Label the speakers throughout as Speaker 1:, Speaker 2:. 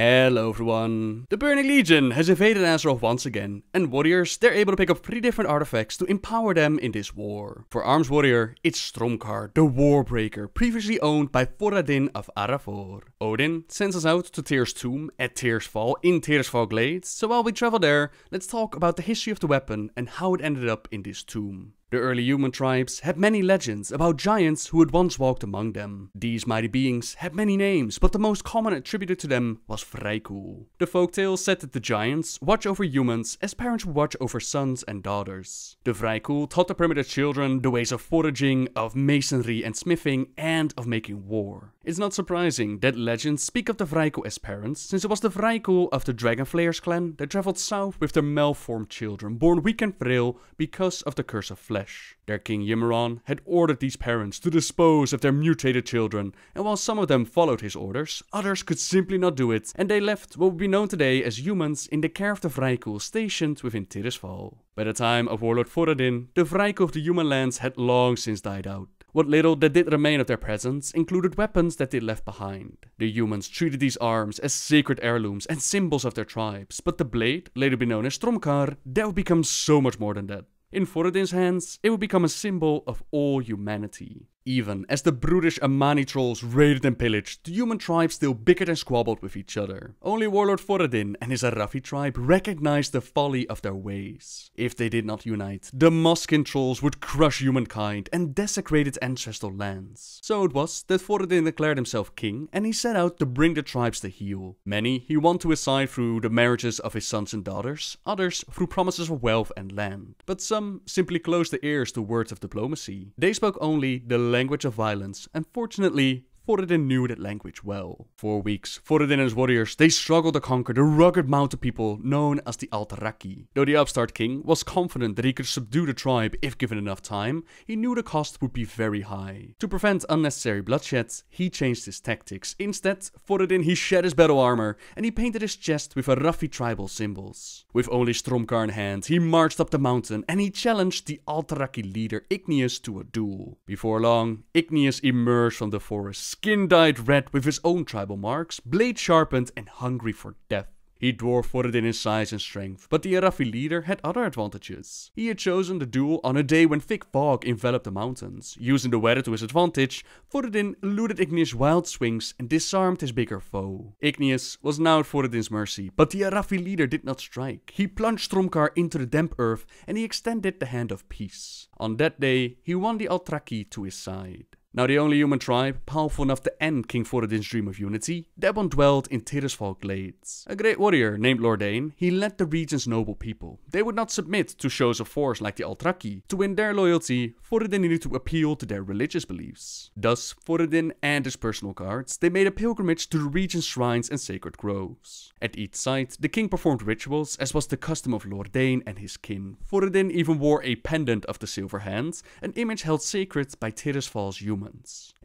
Speaker 1: Hello everyone! The Burning Legion has invaded Azeroth once again, and warriors, they're able to pick up three different artifacts to empower them in this war. For Arms Warrior, it's Stromkar, the Warbreaker, previously owned by Foradin of Arafor. Odin sends us out to Tears Tomb at Tears Fall in Tears Fall Glades, so while we travel there, let's talk about the history of the weapon and how it ended up in this tomb. The early human tribes had many legends about giants who had once walked among them. These mighty beings had many names, but the most common attributed to them was Freiku. The folktale said that the giants watch over humans as parents watch over sons and daughters. The Freiku taught the primitive children the ways of foraging, of masonry and smithing, and of making war. It's not surprising that legends speak of the Freiku as parents, since it was the Freiku of the Dragonflayers clan that traveled south with their malformed children, born weak and frail because of the curse of flesh flesh. Their king Ymiron had ordered these parents to dispose of their mutated children, and while some of them followed his orders, others could simply not do it, and they left what would be known today as humans in the care of the Vrykul stationed within fall. By the time of warlord Foradin, the Vrykul of the human lands had long since died out. What little that did remain of their presence included weapons that they left behind. The humans treated these arms as sacred heirlooms and symbols of their tribes, but the blade, later be known as Stromkar, that would become so much more than that. In Foradin's hands, it would become a symbol of all humanity even, as the brutish Amani trolls raided and pillaged, the human tribes still bickered and squabbled with each other. Only warlord Foradin and his Arafi tribe recognized the folly of their ways. If they did not unite, the Moskin trolls would crush humankind and desecrate its ancestral lands. So it was that Foradin declared himself king and he set out to bring the tribes to heel. Many he won to his side through the marriages of his sons and daughters, others through promises of wealth and land, but some simply closed their ears to words of diplomacy. They spoke only the language of violence, and fortunately, Foradin knew that language well. For weeks, Foradin and his warriors, they struggled to conquer the rugged mountain people known as the Altaraki. Though the upstart king was confident that he could subdue the tribe if given enough time, he knew the cost would be very high. To prevent unnecessary bloodshed, he changed his tactics. Instead, Foradin he shed his battle armor and he painted his chest with a Arafi tribal symbols. With only Stromkar in hand, he marched up the mountain and he challenged the Altaraki leader Igneus to a duel. Before long, Igneus emerged from the forest skin dyed red with his own tribal marks, blade sharpened and hungry for death. He dwarfed in his size and strength, but the Arafi leader had other advantages. He had chosen the duel on a day when thick fog enveloped the mountains. Using the weather to his advantage, Thoradin eluded Igneous' wild swings and disarmed his bigger foe. Igneous was now at Thoradin's mercy, but the Arafi leader did not strike. He plunged Stromkar into the damp earth and he extended the hand of peace. On that day, he won the Altraki to his side. Now the only human tribe powerful enough to end King Foradin's dream of unity, Debon dwelled in Tirisfal Glades. A great warrior named Lordain, he led the region's noble people. They would not submit to shows of force like the Altraki. To win their loyalty, Thoradin needed to appeal to their religious beliefs. Thus, Foradin and his personal guards, they made a pilgrimage to the region's shrines and sacred groves. At each site, the king performed rituals as was the custom of Lordain and his kin. Foradin even wore a pendant of the Silver Hand, an image held sacred by Tirisfal's humans.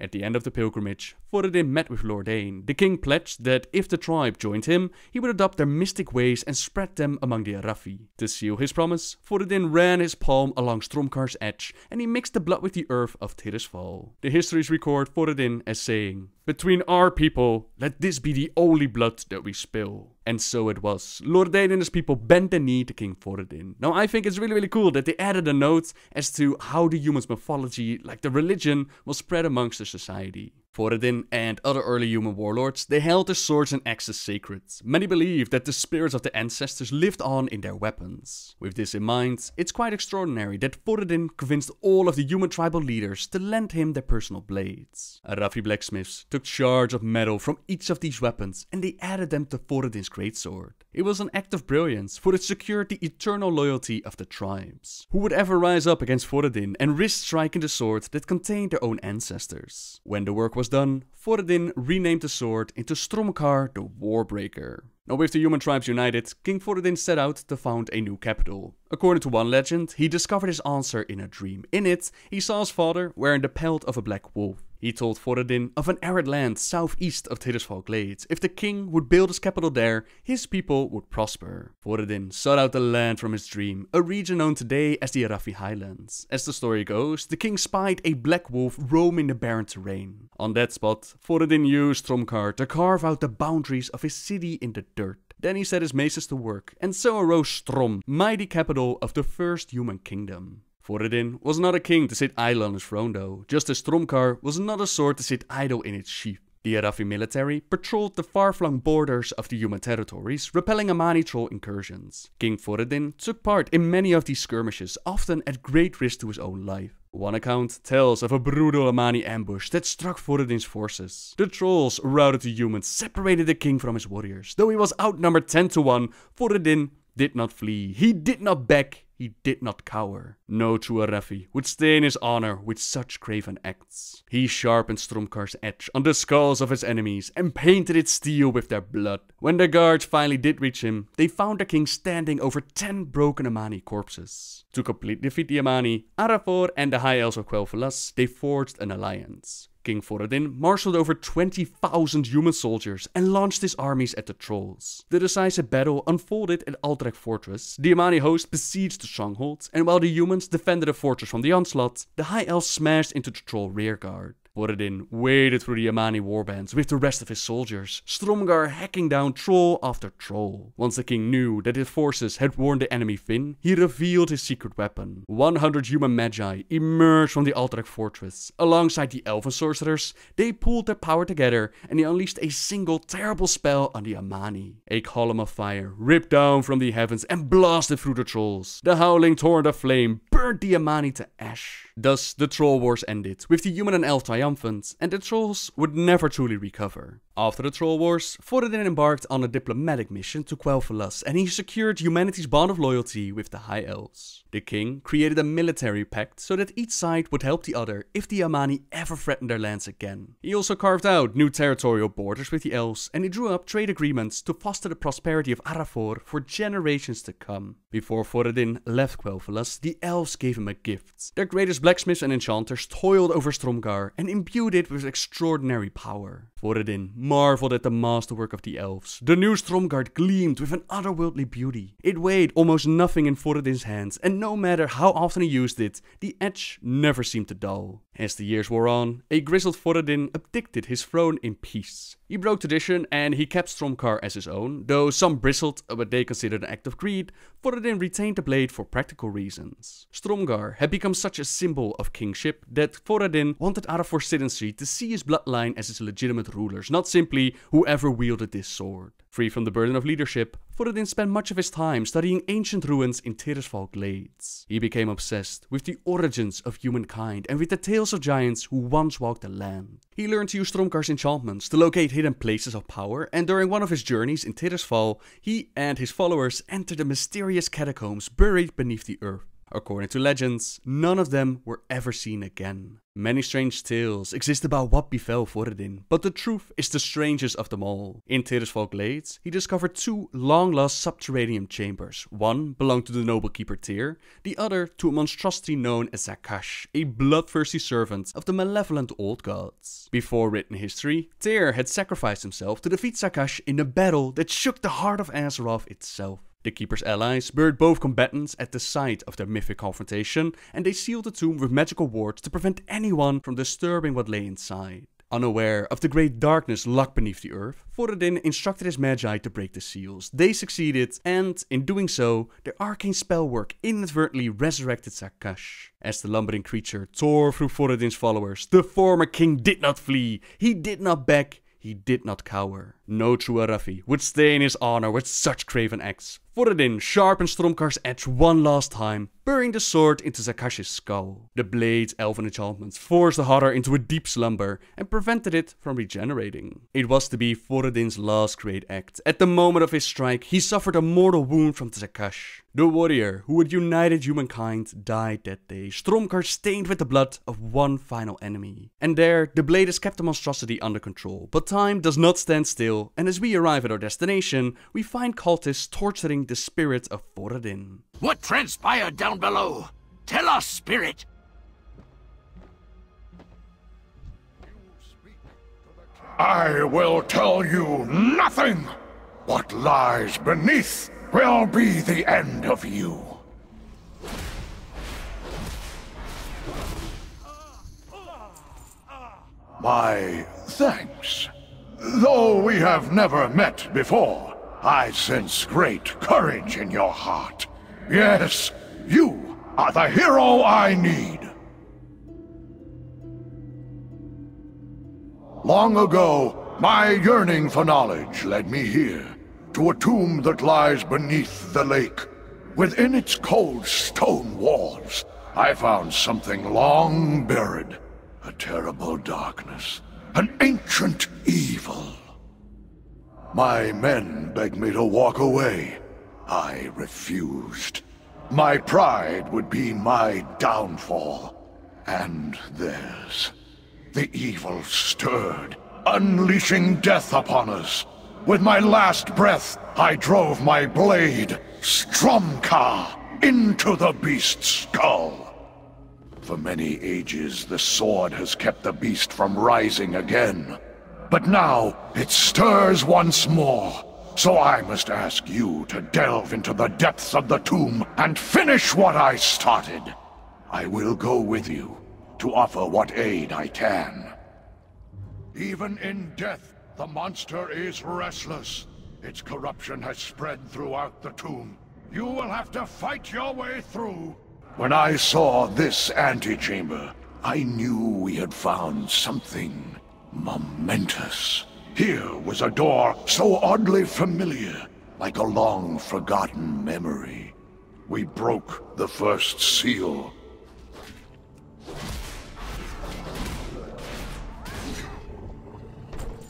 Speaker 1: At the end of the pilgrimage, Foradin met with Lordain. The king pledged that if the tribe joined him, he would adopt their mystic ways and spread them among the Arafi. To seal his promise, Foradin ran his palm along Stromkar's edge and he mixed the blood with the earth of Tirisfal. The histories record Foradin as saying, Between our people, let this be the only blood that we spill. And so it was. Lordain and his people bent the knee to King Foradin. Now I think it's really really cool that they added a note as to how the human's mythology, like the religion, was spread amongst the society. Thoradin, and other early human warlords, they held their swords and axes sacred. Many believed that the spirits of the ancestors lived on in their weapons. With this in mind, it's quite extraordinary that Thoradin convinced all of the human tribal leaders to lend him their personal blades. Arathi blacksmiths took charge of metal from each of these weapons and they added them to great greatsword. It was an act of brilliance, for it secured the eternal loyalty of the tribes. Who would ever rise up against Thoradin and risk striking the sword that contained their own ancestors? When the work was was done, Foradin renamed the sword into Stromkar the Warbreaker. Now with the human tribes united, King Foradin set out to found a new capital. According to one legend, he discovered his answer in a dream. In it, he saw his father wearing the pelt of a black wolf. He told Foradin of an arid land southeast of Tirisfal Glades. If the king would build his capital there, his people would prosper. Foradin sought out the land from his dream, a region known today as the Arafi Highlands. As the story goes, the king spied a black wolf roaming the barren terrain. On that spot, Foradin used Tromkar to carve out the boundaries of his city in the dirt. Then he set his maces to work, and so arose Strom, mighty capital of the first human kingdom. Foradin was not a king to sit idle on his throne though, just as Stromkar was not a sword to sit idle in its sheath. The Arathi military patrolled the far-flung borders of the Yuman territories, repelling Amani troll incursions. King Foradin took part in many of these skirmishes, often at great risk to his own life. One account tells of a brutal Amani ambush that struck Foradin's forces. The trolls routed the humans, separated the king from his warriors. Though he was outnumbered 10 to 1, Foradin did not flee. He did not back. He did not cower. No true Arefi would stain his honor with such craven acts. He sharpened Stromkar's edge on the skulls of his enemies and painted it steel with their blood. When the guards finally did reach him, they found the king standing over 10 broken Amani corpses. To complete defeat the Amani, Arafor and the High Elves of Quel'Thalas, they forged an alliance. King Foradin marshaled over 20,000 human soldiers and launched his armies at the Trolls. The decisive battle unfolded at Altrecht Fortress, the Amani host besieged the stronghold, and while the humans defended the fortress from the onslaught, the High Elves smashed into the Troll rearguard. Borodin waded through the Amani warbands with the rest of his soldiers, Stromgar hacking down troll after troll. Once the king knew that his forces had warned the enemy Finn, he revealed his secret weapon. 100 human magi emerged from the Alterac fortress. Alongside the elven sorcerers, they pulled their power together and they unleashed a single terrible spell on the Amani. A column of fire ripped down from the heavens and blasted through the trolls. The howling torrent of flame burnt the Amani to ash. Thus, the Troll Wars ended, with the human and elf triumphant, and the Trolls would never truly recover. After the Troll Wars, Foradin embarked on a diplomatic mission to Quel'Thalas, and he secured humanity's bond of loyalty with the High Elves. The king created a military pact so that each side would help the other if the Amani ever threatened their lands again. He also carved out new territorial borders with the Elves, and he drew up trade agreements to foster the prosperity of Arafor for generations to come. Before Foradin left Quel'Thalas, the Elves gods gave him a gift. Their greatest blacksmiths and enchanters toiled over Stromgar and imbued it with extraordinary power. Foradin marveled at the masterwork of the elves. The new Stromgard gleamed with an otherworldly beauty. It weighed almost nothing in Thoradin's hands, and no matter how often he used it, the edge never seemed to dull. As the years wore on, a grizzled Foradin abdicted his throne in peace. He broke tradition and he kept Stromkar as his own, though some bristled at what they considered an act of greed, Thoradin retained the blade for practical reasons. Stromgar had become such a symbol of kingship that Foradin wanted Arafor's citizenry to see his bloodline as its legitimate rulers, not simply whoever wielded this sword. Free from the burden of leadership, Thoradin spent much of his time studying ancient ruins in Tirisfal glades. He became obsessed with the origins of humankind and with the tales of giants who once walked the land. He learned to use Stromkar's enchantments to locate hidden places of power, and during one of his journeys in Tirisfal, he and his followers entered the mysterious catacombs buried beneath the earth. According to legends, none of them were ever seen again. Many strange tales exist about what befell Foradin, but the truth is the strangest of them all. In Tirisfal Glades, he discovered two long-lost subterranean chambers. One belonged to the noble keeper Tyr, the other to a monstrosity known as Zakash, a bloodthirsty servant of the malevolent old gods. Before written history, Tyr had sacrificed himself to defeat Zakash in a battle that shook the heart of Azeroth itself. The Keeper's allies buried both combatants at the site of their mythic confrontation, and they sealed the tomb with magical wards to prevent anyone from disturbing what lay inside. Unaware of the great darkness locked beneath the earth, Foradin instructed his magi to break the seals. They succeeded, and in doing so, their arcane spellwork inadvertently resurrected Sakash. As the lumbering creature tore through Foradin's followers, the former king did not flee, he did not back, he did not cower no true Arafi, would stay in his honor with such craven acts. Foradin sharpens Stromkar's edge one last time, burying the sword into Zakash's skull. The blade's elven enchantments forced the Hadar into a deep slumber and prevented it from regenerating. It was to be Foradin's last great act. At the moment of his strike, he suffered a mortal wound from Zakash. The warrior who had united humankind died that day, Stromkar stained with the blood of one final enemy. And there, the blade has kept the monstrosity under control, but time does not stand still and as we arrive at our destination, we find cultists torturing the spirit of Foradin.
Speaker 2: What transpired down below? Tell us, spirit! I will tell you nothing! What lies beneath will be the end of you. My thanks. Though we have never met before, I sense great courage in your heart. Yes, you are the hero I need. Long ago, my yearning for knowledge led me here, to a tomb that lies beneath the lake. Within its cold stone walls, I found something long buried, a terrible darkness an ancient evil. My men begged me to walk away. I refused. My pride would be my downfall, and theirs. The evil stirred, unleashing death upon us. With my last breath, I drove my blade, Stromka, into the beast's skull. For many ages, the sword has kept the beast from rising again. But now, it stirs once more. So I must ask you to delve into the depths of the tomb and finish what I started. I will go with you to offer what aid I can. Even in death, the monster is restless. Its corruption has spread throughout the tomb. You will have to fight your way through when I saw this antechamber, I knew we had found something momentous. Here was a door so oddly familiar, like a long-forgotten memory. We broke the first seal.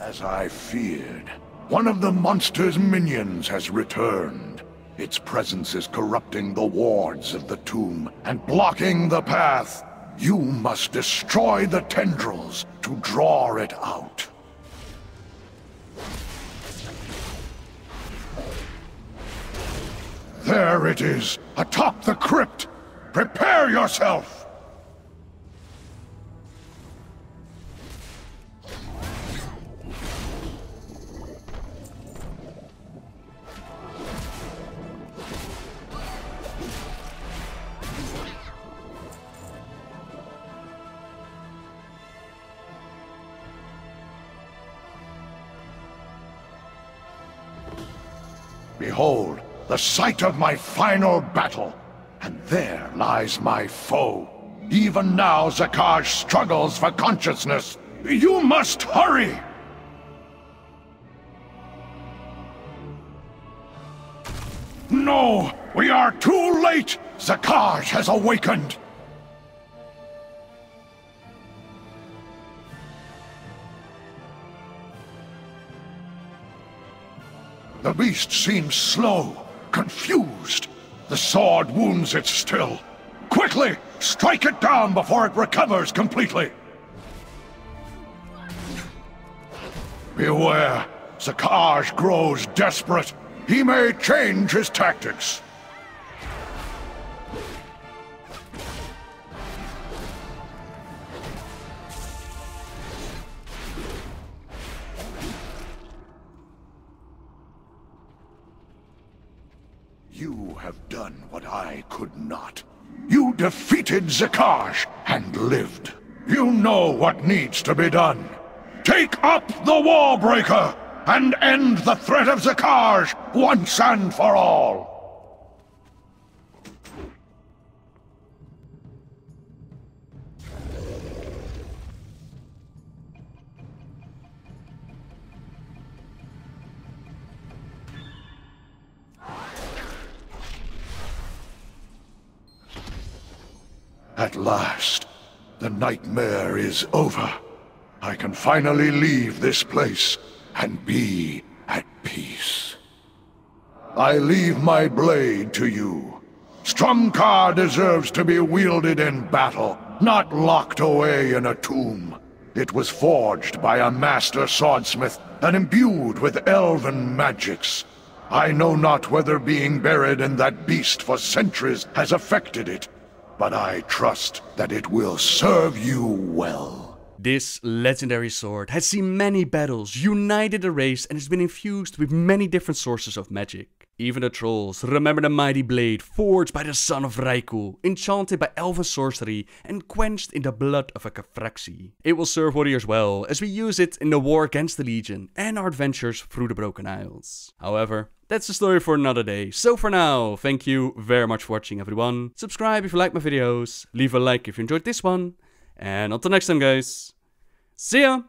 Speaker 2: As I feared, one of the monster's minions has returned. Its presence is corrupting the wards of the tomb and blocking the path. You must destroy the tendrils to draw it out. There it is, atop the crypt! Prepare yourself! Behold, the site of my final battle, and there lies my foe. Even now, Zakaj struggles for consciousness. You must hurry! No! We are too late! Zakaj has awakened! The beast seems slow, confused. The sword wounds it still. Quickly, strike it down before it recovers completely. Beware, Sakaj grows desperate. He may change his tactics. could not. You defeated Zakash and lived. You know what needs to be done. Take up the Warbreaker and end the threat of Zakaj once and for all. At last, the nightmare is over. I can finally leave this place and be at peace. I leave my blade to you. Strumkar deserves to be wielded in battle, not locked away in a tomb. It was forged by a master swordsmith and imbued with elven magics. I know not whether being buried in that beast for centuries has affected it, but I trust that it will serve
Speaker 1: you well. This legendary sword has seen many battles, united a race, and has been infused with many different sources of magic. Even the trolls remember the mighty blade forged by the son of Raikou, enchanted by elven sorcery and quenched in the blood of a Kafraxi. It will serve warriors well as we use it in the war against the Legion and our adventures through the Broken Isles. However, that's the story for another day. So for now, thank you very much for watching everyone. Subscribe if you like my videos, leave a like if you enjoyed this one, and until next time guys, see ya!